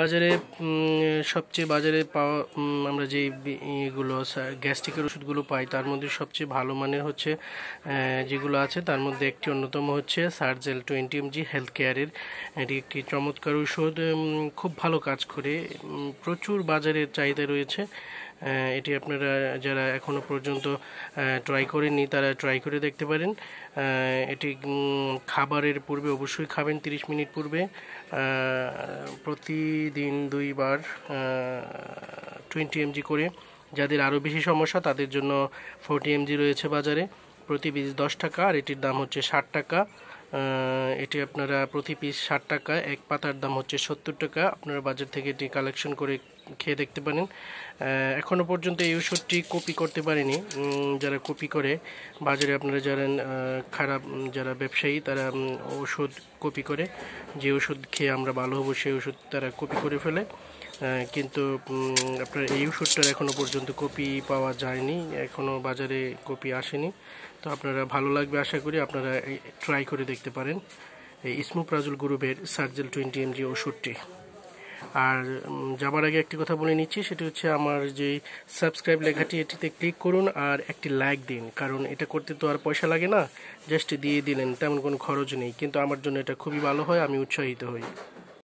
বাজারে সবচেয়ে বাজারে পাওয়া আমরা যে এগুলো গ্যাস্ট্রিকের ওষুধগুলো পাই তার মধ্যে সবচেয়ে ভালো মানের হচ্ছে যেগুলো আছে তার মধ্যে একটি অন্যতম হচ্ছে সার্জেল টোয়েন্টি এমজি হেলথ কেয়ারের এটি একটি চমৎকার ওষুধ খুব ভালো কাজ করে প্রচুর বাজারের চাহিদা রয়েছে এটি আপনারা যারা এখনও পর্যন্ত ট্রাই করেননি তারা ট্রাই করে দেখতে পারেন এটি খাবারের পূর্বে অবশ্যই খাবেন 30 মিনিট পূর্বে প্রতিদিন দুইবার টোয়েন্টি এমজি করে যাদের আরও বেশি সমস্যা তাদের জন্য ফোরটি এমজি রয়েছে বাজারে প্রতি পিস দশ টাকা আর এটির দাম হচ্ছে ষাট টাকা এটি আপনারা প্রতি পিস ষাট টাকা এক পাতার দাম হচ্ছে সত্তর টাকা আপনারা বাজার থেকে এটি কালেকশন করে খেয়ে দেখতে পারেন এখনও পর্যন্ত এই ওষুধটি কপি করতে পারেনি যারা কপি করে বাজারে আপনারা যারা খারাপ যারা ব্যবসায়ী তারা ওষুধ কপি করে যে ওষুধ খেয়ে আমরা ভালো হবো সেই ওষুধ তারা কপি করে ফেলে কিন্তু আপনার এই ওষুধটার এখনও পর্যন্ত কপি পাওয়া যায়নি এখনও বাজারে কপি আসেনি তো আপনারা ভালো লাগবে আশা করি আপনারা ট্রাই করে দেখতে পারেন এই রাজুল গ্রুপের সার্জেল টোয়েন্টি এমজি ওষুধটি আর যাবার আগে একটি কথা বলে নিচ্ছি সেটি হচ্ছে আমার যে সাবস্ক্রাইব লেখাটি এটিতে ক্লিক করুন আর একটি লাইক দিন কারণ এটা করতে তো আর পয়সা লাগে না জাস্ট দিয়ে দিলেন তেমন কোনো খরচ নেই কিন্তু আমার জন্য এটা খুবই ভালো হয় আমি উৎসাহিত হই